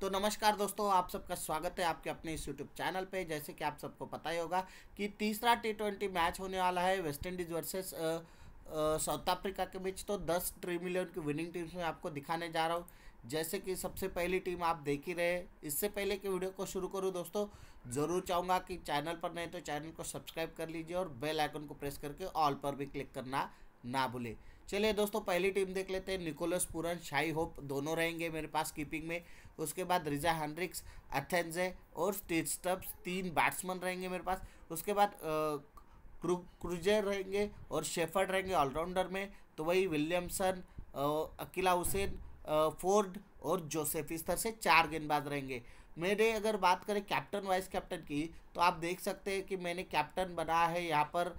तो नमस्कार दोस्तों आप सबका स्वागत है आपके अपने इस यूट्यूब चैनल पे जैसे कि आप सबको पता ही होगा कि तीसरा टी ट्वेंटी मैच होने वाला है West Indies versus South Africa के बीच तो 10 ट्री मिलियन की विनिंग टीम्स में आपको दिखाने जा रहा हूँ जैसे कि सबसे पहली टीम आप देख ही रहे इससे पहले कि वीडियो को शुरू करूँ दोस्तों ज़रूर चाहूँगा कि चैनल पर नहीं तो चैनल को सब्सक्राइब कर लीजिए और बेल आइकन को प्रेस करके ऑल पर भी क्लिक करना ना भूलें चलिए दोस्तों पहली टीम देख लेते हैं निकोलस पुरन शाई होप दोनों रहेंगे मेरे पास कीपिंग में उसके बाद रिजा हैंड्रिक्स अथेंजे और स्टेज स्टब्स तीन बैट्समैन रहेंगे मेरे पास उसके बाद क्रू क्रूजर रहेंगे और शेफर्ड रहेंगे ऑलराउंडर में तो वही विलियमसन अकीला हुसैन फोर्ड और जोसेफ इस तरह से चार गेंदबाज रहेंगे मेरे अगर बात करें कैप्टन वाइस कैप्टन की तो आप देख सकते हैं कि मैंने कैप्टन बनाया है यहाँ पर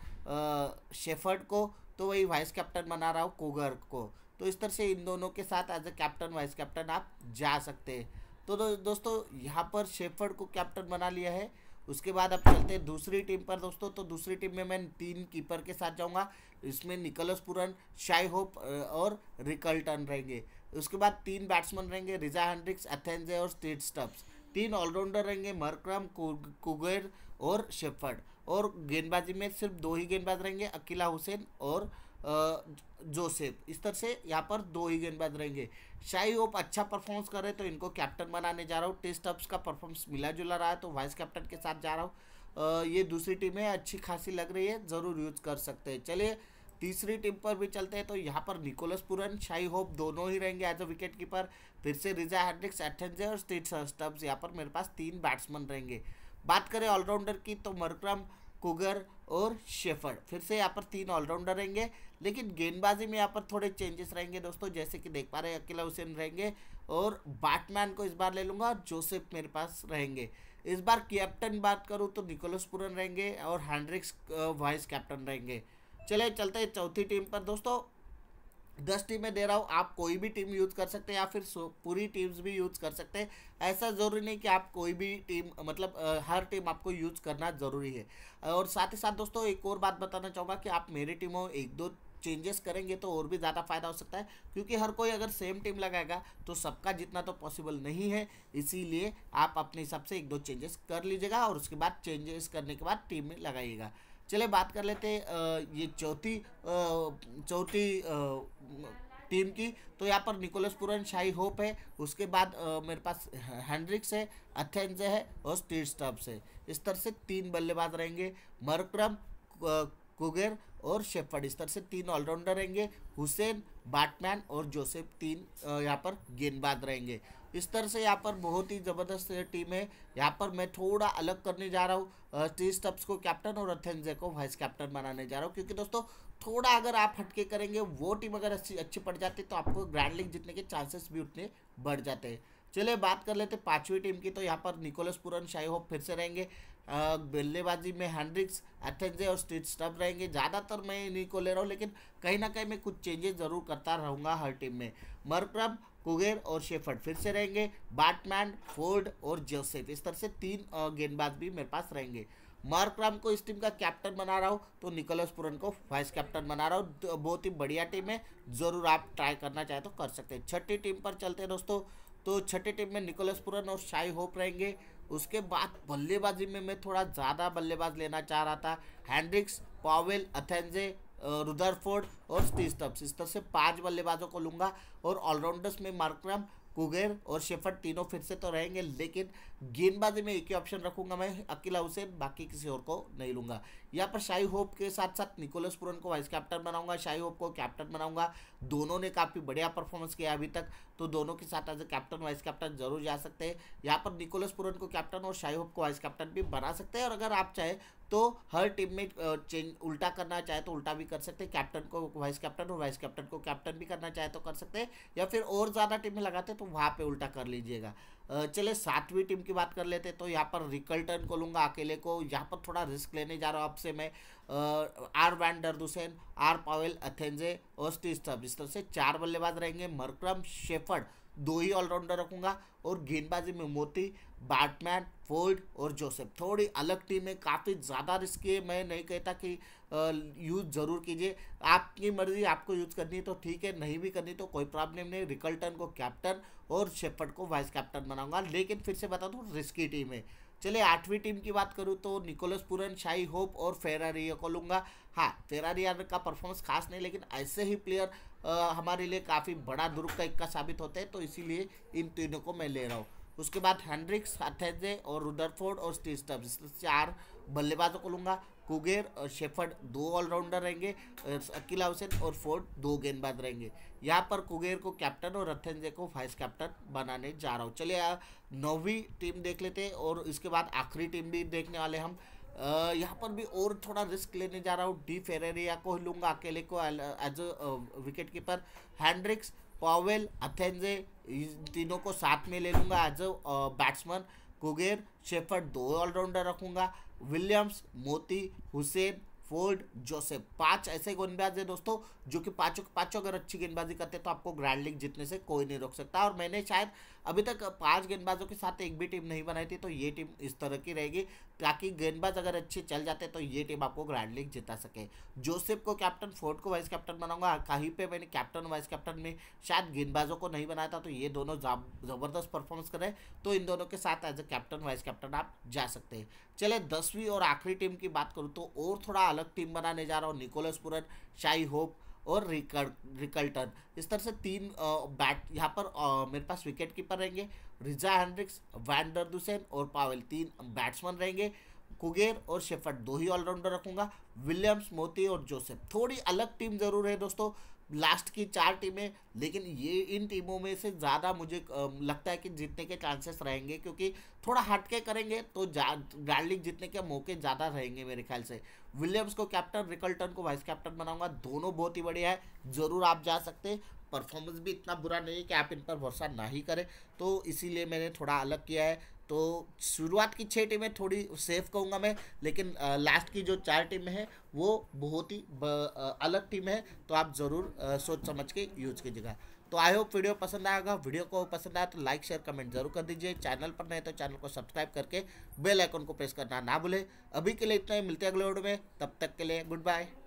शेफर्ड को तो वही वाइस कैप्टन बना रहा हूँ कोगर को तो इस तरह से इन दोनों के साथ as a captain vice captain आप जा सकते हैं तो दो, दोस्तों यहाँ पर शेफर्ड को कैप्टन बना लिया है उसके बाद अब चलते हैं दूसरी टीम पर दोस्तों तो दूसरी टीम में मैं तीन कीपर के साथ जाऊंगा इसमें निकोलस पुरन शाई होप और रिकल्टन रहेंगे उसके बाद तीन बैट्समैन रहेंगे रिजा हैंड्रिक्स एथेंजे और स्टेट स्टप्स तीन ऑलराउंडर रहेंगे मरक्रम कुगर और शेफर्ड और गेंदबाजी में सिर्फ दो ही गेंदबाज रहेंगे अकीला हुसैन और जोसेफ इस तरह से यहाँ पर दो ही गेंदबाज रहेंगे शाही होप अच्छा परफॉर्मेंस कर रहे तो इनको कैप्टन बनाने जा रहा हूँ टेस्ट अप्स का परफॉर्मेंस मिला जुला रहा है तो वाइस कैप्टन के साथ जा रहा हूँ ये दूसरी टीम है अच्छी खासी लग रही है ज़रूर यूज कर सकते हैं चलिए तीसरी टीम पर भी चलते हैं तो यहाँ पर निकोलस पुरन शाही होप दोनों ही रहेंगे एज अ विकेट कीपर फिर से रिजा हैड्रिक्स एथेंजे और स्टीट स्टब्स यहाँ पर मेरे पास तीन बैट्समैन रहेंगे बात करें ऑलराउंडर की तो मरक्रम कुगर और शेफर्ड फिर से यहाँ पर तीन ऑलराउंडर रहेंगे लेकिन गेंदबाजी में यहाँ पर थोड़े चेंजेस रहेंगे दोस्तों जैसे कि देख पा रहे हैं अकेला हुसैन रहेंगे और बैटमैन को इस बार ले लूँगा और जोसेफ मेरे पास रहेंगे इस बार कैप्टन बात करूँ तो निकोलस पुरन रहेंगे और हैंड्रिक्स वाइस कैप्टन रहेंगे चले चलते चौथी टीम पर दोस्तों दस टीमें दे रहा हूँ आप कोई भी टीम यूज़ कर सकते हैं या फिर पूरी टीम्स भी यूज़ कर सकते हैं ऐसा ज़रूरी नहीं कि आप कोई भी टीम मतलब हर टीम आपको यूज़ करना ज़रूरी है और साथ ही साथ दोस्तों एक और बात बताना चाहूँगा कि आप मेरी टीमों एक दो चेंजेस करेंगे तो और भी ज़्यादा फायदा हो सकता है क्योंकि हर कोई अगर सेम टीम लगाएगा तो सबका जितना तो पॉसिबल नहीं है इसीलिए आप अपने हिसाब से एक दो चेंजेस कर लीजिएगा और उसके बाद चेंजेस करने के बाद टीम में लगाइएगा चले बात कर लेते ये चौथी चौथी टीम की तो यहाँ पर निकोलस पुरन शाही होप है उसके बाद आ, मेरे पास हैंड्रिक्स है अथेंजे है और स्टीव स्टब्स है इस तरह से तीन बल्लेबाज रहेंगे मरक्रम कुगेर और शेफर्ड इस तरह से तीन ऑलराउंडर रहेंगे हुसैन बैटमैन और जोसेफ तीन यहाँ पर गेंदबाज रहेंगे इस तरह से यहाँ पर बहुत ही ज़बरदस्त टीम है यहाँ पर मैं थोड़ा अलग करने जा रहा हूँ टी स्टप्स को कैप्टन और अथेन जे को वाइस कैप्टन बनाने जा रहा हूँ क्योंकि दोस्तों थोड़ा अगर आप हटके करेंगे वो टीम अगर अच्छी अच्छी पड़ जाती तो आपको ग्रैंड लीग जीतने के चांसेस भी उतने बढ़ जाते हैं चलिए बात कर लेते पांचवी टीम की तो यहाँ पर निकोलस पुरन शाही होप फिर से रहेंगे बल्लेबाजी में हैंड्रिक्स एथेंजे और स्टीट स्टब रहेंगे ज़्यादातर मैं इन्हीं को ले रहा हूँ लेकिन कहीं ना कहीं मैं कुछ चेंजेस ज़रूर करता रहूँगा हर टीम में मरक्रम कुगेर और शेफर्ड फिर से रहेंगे बैटमैन फोर्ड और जोसेफ इस तरह से तीन गेंदबाज भी मेरे पास रहेंगे मार्कराम को इस टीम का कैप्टन बना रहा हूँ तो निकोलस पुरन को वाइस कैप्टन बना रहा हूँ तो बहुत ही बढ़िया टीम है ज़रूर आप ट्राई करना चाहे तो कर सकते हैं छठी टीम पर चलते हैं दोस्तों तो छठे टीम में निकोलस पुरन और शाही होप रहेंगे उसके बाद बल्लेबाजी में मैं थोड़ा ज़्यादा बल्लेबाज लेना चाह रहा था हैंड्रिक्स पावेल अथेंजे रुदरफोर्ड और स्टीव स्टब्स इस तरह से पांच बल्लेबाजों को लूंगा और ऑलराउंडर्स में मार्क्रम कुगेर और शेफर तीनों फिर से तो रहेंगे लेकिन गेंदबाजी में एक ही ऑप्शन रखूंगा मैं अकीला हुसैन बाकी किसी और को नहीं लूंगा यहाँ पर शाही होप के साथ साथ निकोलस पुरन को वाइस कैप्टन बनाऊंगा शाही होप को कैप्टन बनाऊंगा दोनों ने काफ़ी बढ़िया परफॉर्मेंस किया अभी तक तो दोनों के साथ as a captain vice captain जरूर जा सकते हैं यहाँ पर निकोलस पुरन को कैप्टन और शाही होप को वाइस कैप्टन भी बना सकते हैं और अगर आप चाहें तो हर टीम में चेंज उल्टा करना चाहे तो उल्टा भी कर सकते हैं कैप्टन को वाइस कैप्टन और वाइस कैप्टन को कैप्टन भी करना चाहे तो कर सकते हैं या फिर और ज़्यादा टीमें लगाते तो वहाँ पर उल्टा कर लीजिएगा चले सातवीं टीम की बात कर लेते तो यहाँ पर रिकल्टन को लूँगा अकेले को यहाँ पर थोड़ा रिस्क लेने जा रहा हूँ आपसे मैं R van der Dussen R Powell Athanaze और स्टीस्टब इस तरह से चार बल्लेबाज रहेंगे मरक्रम शेफर्ड दो ही ऑलराउंडर रखूंगा और गेंदबाजी में मोती बैटमैन फोल्ड और जोसेफ थोड़ी अलग टीम है काफ़ी ज़्यादा रिस्की है मैं नहीं कहता कि यूज़ ज़रूर कीजिए आपकी मर्ज़ी आपको यूज़ करनी है तो ठीक है नहीं भी करनी तो कोई प्रॉब्लम नहीं रिकल्टन को कैप्टन और शेफर्ड को वाइस कैप्टन बनाऊंगा लेकिन फिर से बता दूँ रिस्की टीम है चलिए आठवीं टीम की बात करूँ तो निकोलस पुरन शाही होप और फेरारिया को लूँगा हाँ फेरारिया का परफॉर्मेंस खास नहीं लेकिन ऐसे ही प्लेयर आ, हमारे लिए काफ़ी बड़ा दुर्ग का इक्का साबित होते हैं तो इसीलिए इन तीनों को मैं ले रहा हूँ उसके बाद हैंड्रिक्स अथेजे और रुडरफोर्ड और स्टीव स्टब्स चार बल्लेबाजों को लूँगा कुगेर और शेफर्ड दो ऑलराउंडर रहेंगे अकीला हुसैन और फोर्ड दो गेंदबाज रहेंगे यहाँ पर कुगेर को कैप्टन और रथेंजे को वाइस कैप्टन बनाने जा रहा हूँ चलिए नौवीं टीम देख लेते हैं और इसके बाद आखिरी टीम भी देखने वाले हम यहाँ पर भी और थोड़ा रिस्क लेने जा रहा हूँ डी फेरेरिया को लूँगा अकेले को as wicket keeper Hendricks Powell Athanaze इन तीनों को साथ में ले लूँगा as a batsman Kruger Shepherd दो ऑलराउंडर रखूँगा Williams Motie Hosein Ford Joseph पांच ऐसे गेंदबाज है दोस्तों जो कि पांचों के पांचों अगर अच्छी गेंदबाजी करते हैं तो आपको ग्रैंड लीग जीतने से कोई नहीं रोक सकता और मैंने शायद अभी तक पांच गेंदबाजों के साथ एक भी टीम नहीं बनाई थी तो ये टीम इस तरह की रहेगी ताकि गेंदबाज अगर अच्छे चल जाते तो ये टीम आपको ग्रैंड लीग जिता सके जोसेफ को कैप्टन फोर्ट को वाइस कैप्टन बनाऊंगा कहीं पे मैंने कैप्टन वाइस कैप्टन में शायद गेंदबाजों को नहीं बनाया था तो ये दोनों ज़बरदस्त परफॉर्मेंस करें तो इन दोनों के साथ as a captain vice captain आप जा सकते हैं चले दसवीं और आखिरी टीम की बात करूँ तो और थोड़ा अलग टीम बनाने जा रहा हूँ निकोलस पुरन शाई होप और रिकल्टन इस तरह से तीन बैट यहाँ पर मेरे पास विकेट कीपर रहेंगे रिजा हैंड्रिक्स वैंडर डरदूसैन और पावेल तीन बैट्समैन रहेंगे कुगेर और शेफर्ट दो ही ऑलराउंडर रखूंगा विलियम्स मोती और जोसेफ थोड़ी अलग टीम जरूर है दोस्तों लास्ट की चार टीमें लेकिन ये इन टीमों में से ज़्यादा मुझे लगता है कि जीतने के चांसेस रहेंगे क्योंकि थोड़ा हटके करेंगे तो डार्लिंग जीतने के मौके ज़्यादा रहेंगे मेरे ख्याल से विलियम्स को कैप्टन रिकल्टन को वाइस कैप्टन बनाऊंगा दोनों बहुत ही बढ़िया है ज़रूर आप जा सकते परफॉर्मेंस भी इतना बुरा नहीं है कि आप इन पर भरोसा ना ही करें तो इसीलिए मैंने थोड़ा अलग किया है तो शुरुआत की छः टीमें थोड़ी सेफ कहूँगा मैं लेकिन लास्ट की जो चार टीमें हैं वो बहुत ही अलग टीम है तो आप ज़रूर सोच समझ के यूज़ कीजिएगा तो आई होप वीडियो पसंद आएगा वीडियो को पसंद आया तो लाइक शेयर कमेंट जरूर कर दीजिए चैनल पर नहीं तो चैनल को सब्सक्राइब करके बेल आइकन को प्रेस करना ना भूले अभी के लिए इतना ही मिलते हैं अगले वीडियो में तब तक के लिए गुड बाय